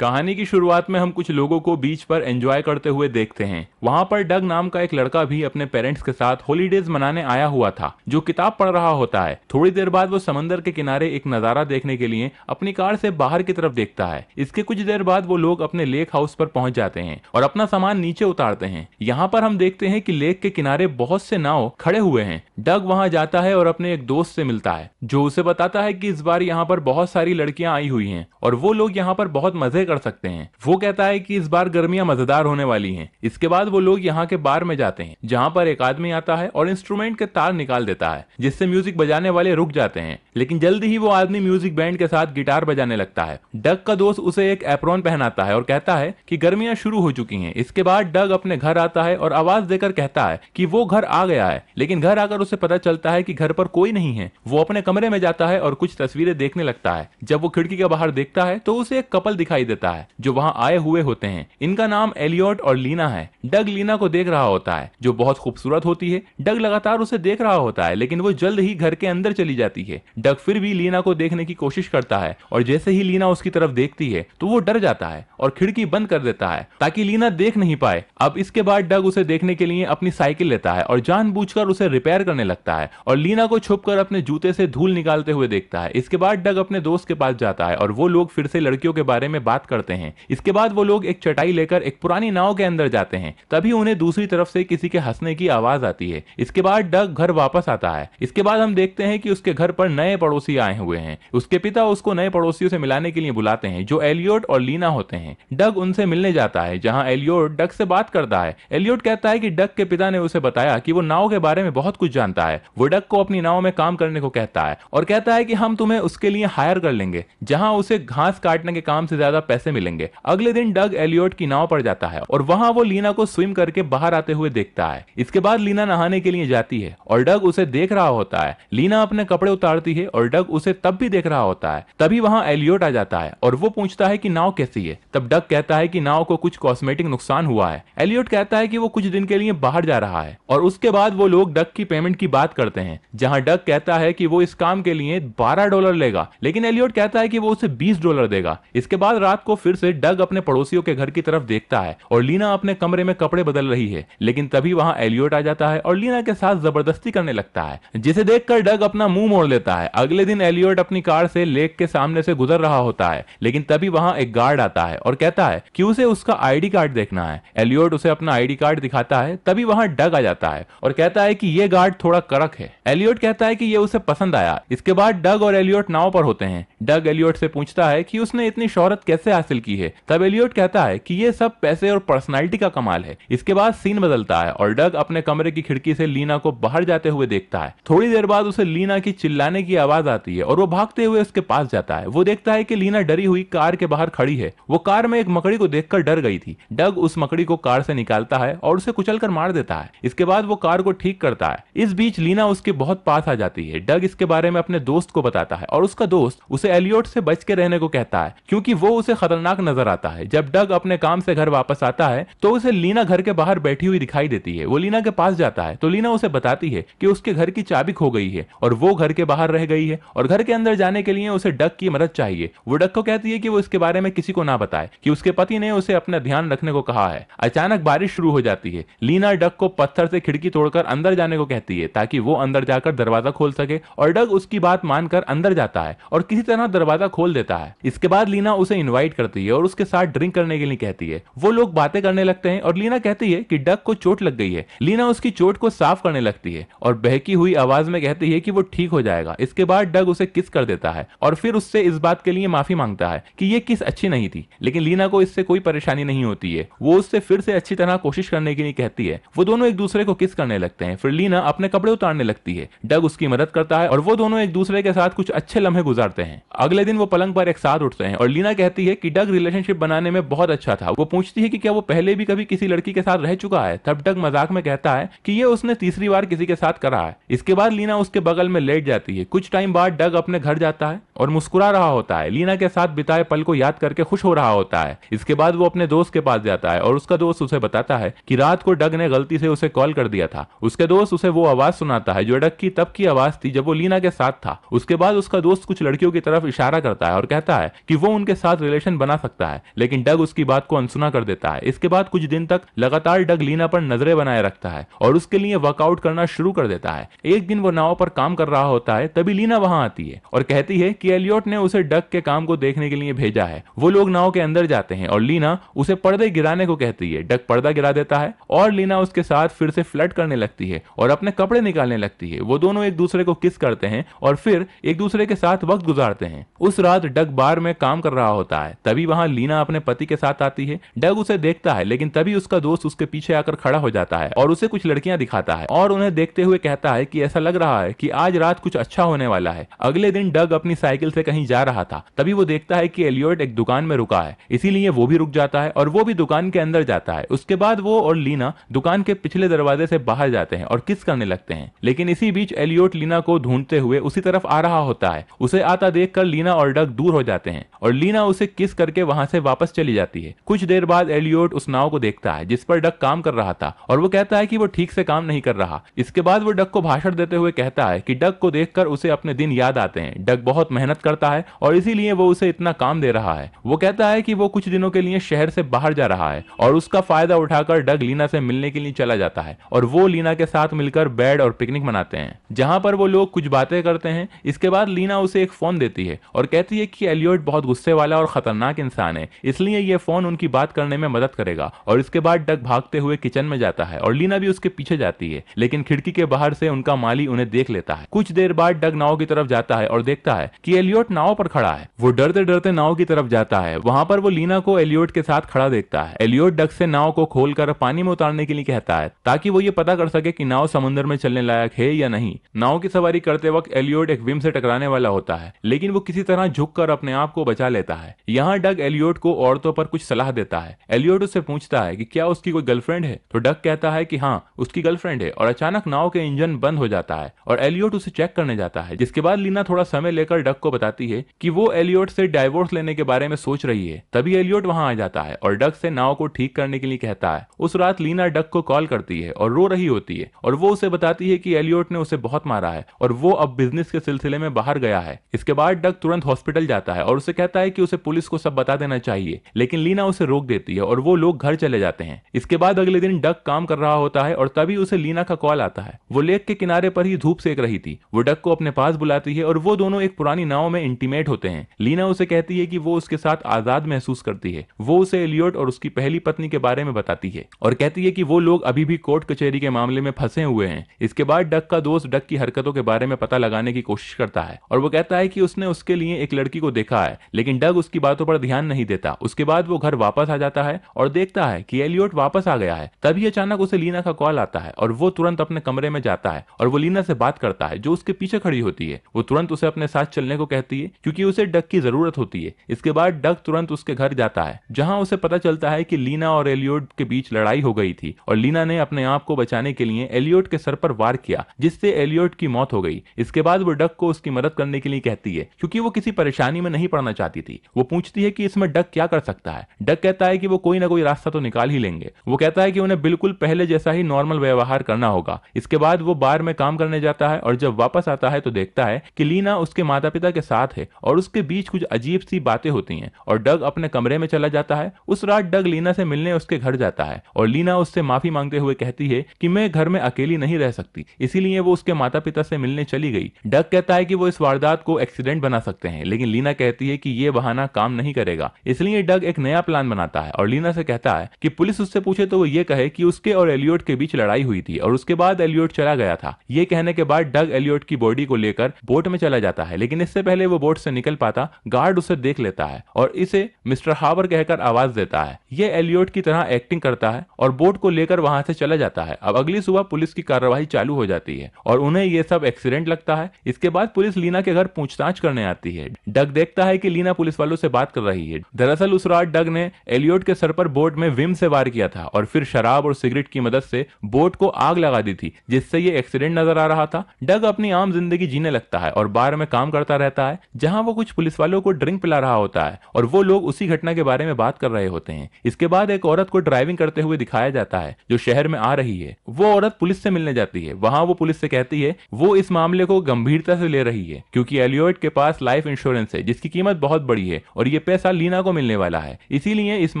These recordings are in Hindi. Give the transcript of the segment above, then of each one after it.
कहानी की शुरुआत में हम कुछ लोगों को बीच पर एंजॉय करते हुए देखते हैं वहाँ पर डग नाम का एक लड़का भी अपने पेरेंट्स के साथ हॉलीडेज मनाने आया हुआ था जो किताब पढ़ रहा होता है थोड़ी देर बाद वो समंदर के किनारे एक नजारा देखने के लिए अपनी कार से बाहर की तरफ देखता है इसके कुछ देर बाद वो लोग अपने लेक हाउस पर पहुंच जाते हैं और अपना सामान नीचे उतारते हैं यहाँ पर हम देखते हैं की लेक के किनारे बहुत से नाव खड़े हुए हैं डग वहाँ जाता है और अपने एक दोस्त से मिलता है जो उसे बताता है की इस बार यहाँ पर बहुत सारी लड़कियाँ आई हुई है और वो लोग यहाँ पर बहुत मजे कर सकते हैं वो कहता है कि इस बार गर्मियां मजेदार होने वाली हैं इसके बाद वो लोग यहाँ के बार में जाते हैं जहाँ पर एक आदमी आता है और इंस्ट्रूमेंट के तार निकाल देता है जिससे म्यूजिक बजाने वाले रुक जाते हैं लेकिन जल्दी ही वो आदमी म्यूजिक बैंड के साथ गिटार बजाने लगता है डग का दोस्त उसे एक एप्रोन पहनाता है और कहता है की गर्मियां शुरू हो चुकी है इसके बाद डग अपने घर आता है और आवाज देकर कहता है की वो घर आ गया है लेकिन घर आकर उसे पता चलता है की घर पर कोई नहीं है वो अपने कमरे में जाता है और कुछ तस्वीरें देखने लगता है जब वो खिड़की के बाहर देखता है तो उसे एक कपल दिखाई देता देता है जो वहाँ आए हुए होते हैं इनका नाम एलियोट और लीना है डग लीना को देख रहा होता है जो बहुत खूबसूरत होती है डग लगातार उसे देख रहा होता है लेकिन वो जल्द ही घर के अंदर चली जाती है डग फिर भी लीना को देखने की कोशिश करता है और जैसे ही लीना उसकी तरफ देखती है तो वो डर जाता है और खिड़की बंद कर देता है ताकि लीना देख नहीं पाए अब इसके बाद डग उसे देखने के लिए अपनी साइकिल लेता है और जान उसे रिपेयर करने लगता है और लीना को छुप अपने जूते से धूल निकालते हुए देखता है इसके बाद डग अपने दोस्त के पास जाता है और वो लोग फिर से लड़कियों के बारे में बात करते हैं इसके बाद वो लोग एक चटाई लेकर एक पुरानी नाव के अंदर जाते हैं तभी उन्हें दूसरी तरफ से किसी के हंसने की आवाज आती है इसके बाद डग घर वापस आता है इसके बाद हम देखते हैं कि उसके घर पर नए पड़ोसी आए हुए हैं उसके पिता उसको नए पड़ोसियों से मिलाने के लिए बुलाते हैं जो एलियोट और लीना होते हैं डग उनसे मिलने जाता है जहाँ एलियोट डग से बात करता है एलियोट कहता है की डग के पिता ने उसे बताया की वो नाव के बारे में बहुत कुछ जानता है वो डग को अपनी नाव में काम करने को कहता है और कहता है की हम तुम्हें उसके लिए हायर कर लेंगे जहाँ उसे घास काटने के काम से ज्यादा पैसे मिलेंगे अगले दिन डग एलियोट की नाव पर जाता है और वहाँ वो लीना को स्विम करके बाहर आते हुए देखता है इसके बाद लीना नहाने के लिए जाती है और डग उसे देख रहा होता है लीना अपने कपड़े उतारती है और डग उसे तब भी देख रहा होता है तभी वहाँ एलियोट आ जाता है और वो पूछता है की नाव कैसी है तब डग कहता है की नाव को कुछ कॉस्मेटिक नुकसान हुआ है एलियोट कहता है की वो कुछ दिन के लिए बाहर जा रहा है और उसके बाद वो लोग डग की पेमेंट की बात करते हैं जहाँ डग कहता है की वो इस काम के लिए बारह डॉलर लेगा लेकिन एलियोट कहता है की वो उसे बीस डॉलर देगा इसके बाद रात को फिर से डग अपने पड़ोसियों के घर की तरफ देखता है और लीना अपने कमरे में कपड़े बदल रही है लेकिन तभी वहाँ एलियोट आ जाता है और लीना के साथ जबरदस्ती करने लगता है जिसे देख डग अपना मुंह मोड़ लेता है अगले दिन एलियोट अपनी कार से लेक के सामने से गुजर रहा होता है लेकिन तभी वहाँ एक गार्ड आता है और कहता है की उसे उसका आई कार्ड देखना है एलियोट उसे अपना आई कार्ड दिखाता है तभी वहाँ डग आ जाता है और कहता है की ये गार्ड थोड़ा कड़क है एलियोट कहता है कि ये उसे पसंद आया इसके बाद डग और एलियोट नाव पर होते हैं डग एलियोट से पूछता है कि उसने इतनी शोहरत कैसे हासिल की है तब एलियोट कहता है कि ये सब पैसे और पर्सनालिटी का कमाल है इसके बाद सीन बदलता है और डग अपने कमरे की खिड़की से लीना को बाहर जाते हुए देखता है थोड़ी देर बाद उसे लीना की चिल्लाने की आवाज आती है और वो भागते हुए उसके पास जाता है वो देखता है की लीना डरी हुई कार के बाहर खड़ी है वो कार में एक मकड़ी को देखकर डर गई थी डग उस मकड़ी को कार से निकालता है और उसे कुचल मार देता है इसके बाद वो कार को ठीक करता है इस बीच लीना उसके बहुत पास आ जाती है डग इसके बारे में अपने दोस्त को बताता है और उसका दोस्त उसे एलियोट से बच के रहने को कहता है क्योंकि वो उसे खतरनाक नजर आता है जब डग अपने काम से घर वापस आता है तो उसे लीना घर के बाहर बैठी हुई दिखाई देती है वो लीना के पास जाता है तो लीना उसे बताती है कि उसके घर की चाबी खो गई है और वो घर के बाहर रह गई है और घर के अंदर जाने के लिए उसे डग की मदद चाहिए वो डग को कहती है कि वो इसके बारे में किसी को ना बताए कि उसके पति ने उसे अपना ध्यान रखने को कहा है अचानक बारिश शुरू हो जाती है लीना डग को पत्थर से खिड़की तोड़कर अंदर जाने को कहती है ताकि वो अंदर जाकर दरवाजा खोल सके और डग उसकी बात मानकर अंदर जाता है और किसी तरह दरवाजा खोल देता है इसके बाद लीना उसे इन्वाइट इनवाइट करती है और उसके साथ ड्रिंक करने के लिए कहती है वो लोग बातें करने लगते हैं और लीना कहती है कि डक को चोट लग गई है लीना उसकी चोट को साफ करने लगती है और बहकी हुई आवाज में कहती है कि वो ठीक हो जाएगा इसके बाद डग उसे किस कर देता है और फिर उससे इस बात के लिए माफी मांगता है कि ये किस अच्छी नहीं थी लेकिन लीना को इससे कोई परेशानी नहीं होती है वो उससे फिर से अच्छी तरह कोशिश करने के लिए कहती है वो दोनों एक दूसरे को किस करने लगते हैं फिर लीना अपने कपड़े उतारने लगती है डग उसकी मदद करता है और वो दोनों एक दूसरे के साथ कुछ अच्छे लम्हे गुजारते हैं अगले दिन वो पलंग पर एक साथ उठते हैं और लीना कहती है कि डग रिलेशनशिप बनाने में बहुत अच्छा था वो पूछती है कि क्या वो पहले भी कभी किसी लड़की के साथ रह चुका है तब डग मजाक में कहता है कि ये उसने तीसरी बार किसी के साथ करा है इसके बाद लीना उसके बगल में लेट जाती है कुछ टाइम बाद डग अपने घर जाता है और मुस्कुरा रहा होता है लीना के साथ बिताए पल को याद करके खुश हो रहा होता है इसके बाद वो अपने दोस्त के पास जाता है और उसका दोस्त उसे बताता है कि रात को डग ने गलती से उसे कॉल कर दिया था उसके दोस्त उसे वो आवाज सुनाता है जो डग की तब की आवाज थी जब वो लीना के साथ था उसके बाद उसका दोस्त कुछ लड़कियों की तरफ इशारा करता है और कहता है कि वो उनके साथ रिलेशन कनेक्शन बना सकता है लेकिन डग उसकी बात को अनसुना कर देता है इसके बाद कुछ दिन तक लगातार डग लीना पर नजरें बनाए रखता है और उसके लिए वर्कआउट करना शुरू कर देता है एक दिन वो नाव पर काम कर रहा होता है तभी लीना वहां आती है और कहती है कि एलियोट ने उसे डग के काम को देखने के लिए भेजा है वो लोग नाव के अंदर जाते हैं और लीना उसे पर्दे गिराने को कहती है डग पर्दा गिरा देता है और लीना उसके साथ फिर से फ्लट करने लगती है और अपने कपड़े निकालने लगती है वो दोनों एक दूसरे को किस करते हैं और फिर एक दूसरे के साथ वक्त गुजारते हैं उस रात डग बार में काम कर रहा होता है तभी वहां लीना अपने पति के साथ आती है डग उसे देखता है लेकिन तभी उसका दोस्त उसके पीछे आकर खड़ा हो जाता है और उसे कुछ लड़कियां दिखाता है और उन्हें देखते हुए कहता है कि ऐसा लग रहा है कि आज रात कुछ अच्छा होने वाला है अगले दिन डग अपनी साइकिल से कहीं जा रहा था तभी वो देखता है कि एलियोट एक दुकान में रुका है इसीलिए वो भी रुक जाता है और वो भी दुकान के अंदर जाता है उसके बाद वो और लीना दुकान के पिछले दरवाजे से बाहर जाते हैं और किस करने लगते हैं लेकिन इसी बीच एलियोट लीना को ढूंढते हुए उसी तरफ आ रहा होता है उसे आता देख कर लीना और डग दूर हो जाते हैं और लीना उसे किस किस करके वहां से वापस चली जाती है कुछ देर बाद एलियोट उस नाव को देखता है जिस पर डक काम कर रहा था और वो कहता है कि वो ठीक से काम नहीं कर रहा इसके बाद वो डक को भाषण देते हुए कहता है कि डक को देखकर उसे अपने दिन याद आते हैं डक बहुत मेहनत करता है और इसीलिए वो उसे इतना काम दे रहा है वो कहता है कि वो कुछ दिनों के लिए शहर से बाहर जा रहा है और उसका फायदा उठाकर डग लीना से मिलने के लिए चला जाता है और वो लीना के साथ मिलकर बेड और पिकनिक मनाते हैं जहां पर वो लोग कुछ बातें करते हैं इसके बाद लीना उसे एक फोन देती है और कहती है कि एलियोट बहुत गुस्से वाला और खतरनाक खतरनाक इंसान है इसलिए ये फोन उनकी बात करने में मदद करेगा और इसके बाद डक भागते हुए किचन में जाता है और लीना भी उसके पीछे जाती है लेकिन खिड़की के बाहर से उनका माली उन्हें देख लेता है कुछ देर बाद डग नाव की तरफ जाता है और देखता है की एलियोट नाव पर खड़ा है वो डरते डरते नाव की तरफ जाता है वहाँ पर वो लीना को एलियोट के साथ खड़ा देखता है एलियोट डग से नाव को खोल पानी में उतारने के लिए कहता है ताकि वो ये पता कर सके की नाव समुद्र में चलने लायक है या नहीं नाव की सवारी करते वक्त एलियोट एक विम से टकराने वाला होता है लेकिन वो किसी तरह झुककर अपने आप को बचा लेता है यहाँ यहाँ डग एलियोट को औरतों पर कुछ सलाह देता है एलियोट उससे पूछता है कि क्या उसकी कोई गर्लफ्रेंड है तो डग कहता है कि हाँ उसकी गर्लफ्रेंड है और अचानक नाव के इंजन बंद हो जाता है और एलियोट उसे चेक करने जाता है जिसके बाद लीना थोड़ा समय लेकर डग को बताती है कि वो एलियोट से डाइवोर्स लेने के बारे में सोच रही है तभी एलियोट वहाँ आ जाता है और डग से नाव को ठीक करने के लिए कहता है उस रात लीना डग को कॉल करती है और रो रही होती है और वो उसे बताती है कि एलियोट ने उसे बहुत मारा है और वो अब बिजनेस के सिलसिले में बाहर गया है इसके बाद डग तुरंत हॉस्पिटल जाता है और उसे कहता है कि उसे पुलिस को उसको सब बता देना चाहिए लेकिन लीना उसे रोक देती है और वो लोग घर चले जाते हैं इसके बाद अगले दिन डक काम कर रहा होता है और तभी उसे लीना का कॉल आता है वो लेक के किनारे पर ही धूप सेक रही थी वो डक को अपने पास बुलाती है और वो दोनों एक पुरानी नाव में इंटीमेट होते हैं लीना उसे कहती है कि वो उसके साथ आजाद महसूस करती है वो उसे एलियोट और उसकी पहली पत्नी के बारे में बताती है और कहती है कि वो लोग अभी भी कोर्ट कचहरी के मामले में फंसे हुए हैं इसके बाद डक का दोस्त डक की हरकतों के बारे में पता लगाने की कोशिश करता है और वो कहता है कि उसने उसके लिए एक लड़की को देखा है लेकिन डग उसकी बातों ऊपर ध्यान नहीं देता उसके बाद वो घर वापस आ जाता है और देखता है कि एलियोट वापस आ गया है तभी अचानक उसे लीना का कॉल आता है और वो तुरंत अपने कमरे में जाता है और वो लीना से बात करता है जो उसके पीछे खड़ी होती है वो तुरंत उसे अपने साथ चलने को कहती है क्योंकि उसे डक की जरूरत होती है इसके बाद डक तुरंत उसके घर जाता है जहाँ उसे पता चलता है की लीना और एलियोट के बीच लड़ाई हो गई थी और लीना ने अपने आप को बचाने के लिए एलियोट के सर पर वार किया जिससे एलियोट की मौत हो गई इसके बाद वो डक को उसकी मदद करने के लिए कहती है क्योंकि वो किसी परेशानी में नहीं पड़ना चाहती थी वो पूछ पूछती है कि इसमें डक क्या कर सकता है डक कहता है कि वो कोई ना कोई रास्ता तो निकाल ही लेंगे वो कहता है कि उन्हें बिल्कुल पहले जैसा ही नॉर्मल व्यवहार करना होगा इसके बाद वो बार में काम करने जाता है और जब वापस आता है तो देखता है कि लीना उसके माता पिता के साथ है और उसके बीच कुछ अजीब सी बातें होती है और डग अपने कमरे में चला जाता है उस रात डग लीना से मिलने उसके घर जाता है और लीना उससे माफी मांगते हुए कहती है कि मैं घर में अकेली नहीं रह सकती इसीलिए वो उसके माता पिता से मिलने चली गई डग कहता है कि वो इस वारदात को एक्सीडेंट बना सकते हैं लेकिन लीना कहती है कि ये बहाना काम नहीं करेगा इसलिए डग एक नया प्लान बनाता है और लीना से कहता है कि पुलिस उससे पूछे तो वो ये कहे कि उसके और एलियोट के बीच लड़ाई हुई थी और उसके बाद एलियोट चला गया था ये कहने के बाद डग एलियोट की बॉडी को लेकर बोट में चला जाता है लेकिन इससे पहले वो बोट से निकल पाता गार्ड उसे देख लेता है और इसे मिस्टर हावर कहकर आवाज देता है ये एलियोट की तरह एक्टिंग करता है और बोट को लेकर वहां से चला जाता है अब अगली सुबह पुलिस की कार्यवाही चालू हो जाती है और उन्हें ये सब एक्सीडेंट लगता है इसके बाद पुलिस लीना के घर पूछताछ करने आती है डग देखता है की लीना पुलिस वालों से बात बात कर रही है दरअसल उस रात डग ने एलियोट के सर पर बोट में विम से वार किया था और फिर शराब और सिगरेट की मदद से बोट को आग लगा दी थी जिससे ये एक्सीडेंट नजर आ रहा था डग अपनी आम जिंदगी जीने लगता है और बार में काम करता रहता है जहाँ वो कुछ पुलिस वालों को ड्रिंक पिला रहा होता है और वो लोग उसी घटना के बारे में बात कर रहे होते हैं इसके बाद एक औरत को ड्राइविंग करते हुए दिखाया जाता है जो शहर में आ रही है वो औरत पुलिस से मिलने जाती है वहाँ वो पुलिस से कहती है वो इस मामले को गंभीरता से ले रही है क्योंकि एलियोट के पास लाइफ इंश्योरेंस है जिसकी कीमत बहुत बड़ी है और ये ये पैसा लीना को मिलने वाला है इसीलिए इस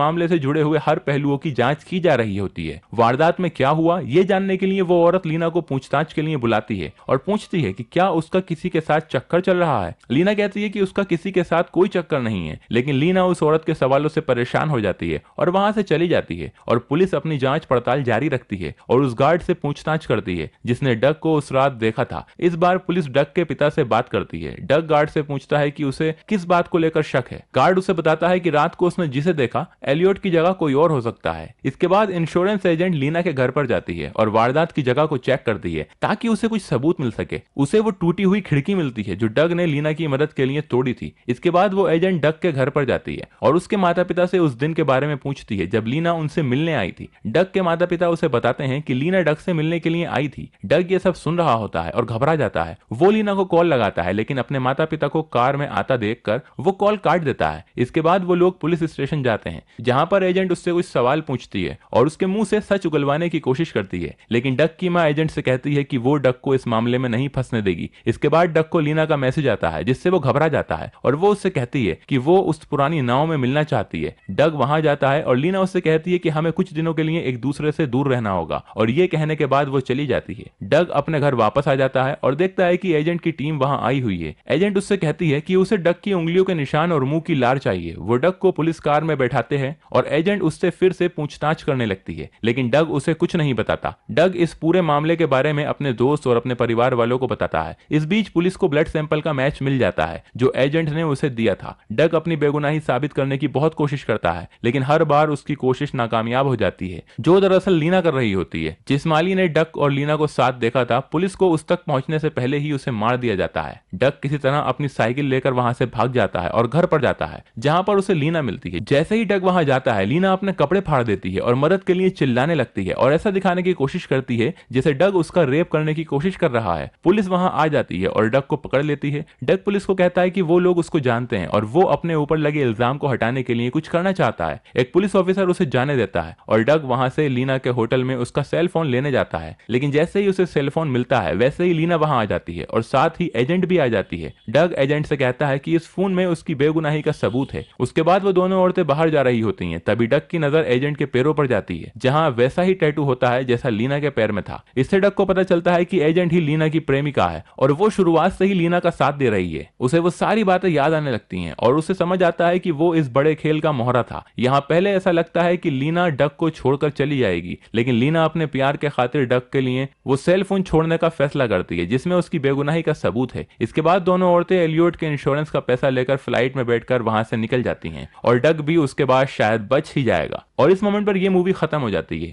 मामले से जुड़े हुए हर पहलुओं की जांच की जा रही होती है वारदात में क्या हुआ ये जानने के लिए वो औरत लीना को पूछताछ के लिए बुलाती है और पूछती है की क्या उसका किसी के साथ चक्कर चल रहा है लीना कहती है कि उसका किसी के साथ कोई चक्कर नहीं है लेकिन लीना उस औरत के सवालों से परेशान हो जाती है और वहाँ से चली जाती है और पुलिस अपनी जाँच पड़ताल जारी रखती है और उस गार्ड से पूछताछ करती है जिसने डग को उस रात देखा था इस बार पुलिस डग के पिता से बात करती है डग गार्ड से पूछता है कि उसे किस बात को लेकर शक है गार्ड उसे बताता है कि रात को उसने जिसे देखा एलियोट की जगह कोई और हो सकता है इसके बाद इंश्योरेंस एजेंट लीना के घर पर जाती है और वारदात की जगह को चेक करती है ताकि उसे कुछ सबूत मिल सके उसे वो टूटी हुई खिड़की मिलती है जो डग ने लीना की मदद के लिए तोड़ी थी इसके बाद वो एजेंट डग के घर पर जाती है और उसके माता पिता से उस दिन के बारे में पूछती है जब लीना उनसे मिलने आई थी डग के माता पिता उसे बताते हैं कि लीना डग से मिलने के लिए आई थी डग ये सब सुन रहा होता है और घबरा जाता है वो लीना को कॉल लगाता है लेकिन अपने माता पिता को कार में आता देख कर वो कॉल काट देता है है इसके बाद वो लोग पुलिस स्टेशन जाते हैं जहां पर एजेंट उससे कुछ सवाल पूछती है और उसके मुंह से सच उगलवाने की कोशिश करती है लेकिन डक की माँ एजेंट से कहती है कि वो डक को इस मामले में नहीं फंसने देगी इसके बाद डक को लीना का मैसेज आता है जिससे वो घबरा जाता है और वो उससे कहती है कि वो उस पुरानी नाव में मिलना चाहती है डग वहां जाता है और लीना उससे कहती है कि हमें कुछ दिनों के लिए एक दूसरे से दूर रहना होगा और ये कहने के बाद वो चली जाती है डग अपने घर वापस आ जाता है और देखता है कि एजेंट की टीम वहां आई हुई है एजेंट उससे कहती है कि उसे डग की उंगलियों के निशान और मुंह की लार चाहिए वो डग को पुलिस कार में बैठाते हैं और एजेंट उससे फिर से पूछताछ करने लगती है लेकिन डग उसे कुछ नहीं बताता डग इस पूरे मामले के बारे में अपने दोस्त और अपने परिवार वालों को बताता है इस बीच पुलिस को ब्लड सैंपल का मैच मिल जाता है जो एजेंट ने उसे दिया था डग अपनी बेगुनाही साबित करने की बहुत कोशिश करता है लेकिन हर बार उसकी कोशिश नाकामयाब हो जाती है जो दरअसल लीना कर रही होती है जिस माली ने डक और लीना को साथ देखा था पुलिस को उस तक पहुंचने से पहले ही उसे मार दिया जाता है डक किसी तरह अपनी साइकिल लेकर वहां से भाग जाता है और घर पर जाता है है जहां पर उसे लीना मिलती है जैसे ही डग वहां जाता है लीना अपने कपड़े फाड़ देती है और मदद के लिए चिल्लाने लगती है और ऐसा दिखाने की कोशिश करती है जैसे डग उसका रेप करने की कोशिश कर रहा है पुलिस वहां आ जाती है और डग को पकड़ लेती है डग पुलिस को कहता है कि वो लोग उसको जानते हैं और वो अपने ऊपर लगे इल्जाम को हटाने के लिए कुछ करना चाहता है एक पुलिस ऑफिसर उसे जाने देता है और डग वहां से लीना के होटल में उसका सेल फोन लेने जाता है लेकिन जैसे ही उसे सेल फोन मिलता है वैसे ही लीना वहां आ जाती है और साथ ही एजेंट भी आ जाती है डग एजेंट से कहता है कि इस फोन में उसकी बेगुनाही का का सबूत है उसके बाद वो दोनों औरतें बाहर जा रही होती हैं तभी डक की नजर एजेंट के पैरों पर जाती है जहां वैसा ही टैटू होता है जैसा लीना के पैर में था इससे डक को पता चलता है कि एजेंट ही लीना की प्रेमिका है और वो शुरुआत से ही लीना का साथ दे रही है उसे वो सारी बातें याद आने लगती है और उसे समझ आता है की वो इस बड़े खेल का मोहरा था यहाँ पहले ऐसा लगता है की लीना डक को छोड़कर चली जाएगी लेकिन लीना अपने प्यार के खातिर डक के लिए वो सेल फोन छोड़ने का फैसला करती है जिसमें उसकी बेगुनाही का सबूत है इसके बाद दोनों औरतें एलियोट के इंश्योरेंस का पैसा लेकर फ्लाइट में बैठकर वहां से निकल जाती हैं और डग भी उसके बाद शायद बच ही जाएगा और इस मोमेंट पर यह मूवी खत्म हो जाती है